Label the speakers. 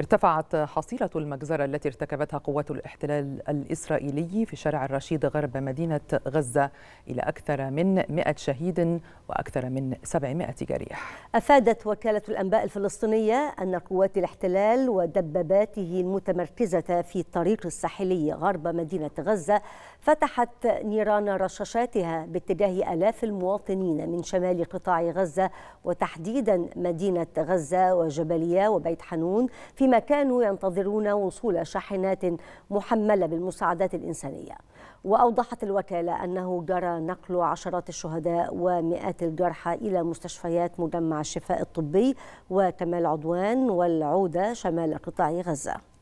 Speaker 1: ارتفعت حصيلة المجزرة التي ارتكبتها قوات الاحتلال الإسرائيلي في شارع الرشيد غرب مدينة غزة إلى أكثر من 100 شهيد وأكثر من 700 جريح
Speaker 2: أفادت وكالة الأنباء الفلسطينية أن قوات الاحتلال ودباباته المتمركزة في الطريق الساحلي غرب مدينة غزة فتحت نيران رشاشاتها باتجاه آلاف المواطنين من شمال قطاع غزة وتحديدا مدينة غزة وجبلية وبيت حنون في فيما كانوا ينتظرون وصول شاحنات محملة بالمساعدات الإنسانية وأوضحت الوكالة أنه جرى نقل عشرات الشهداء ومئات الجرحى إلى مستشفيات مجمع الشفاء الطبي وكمال عدوان والعودة شمال قطاع غزة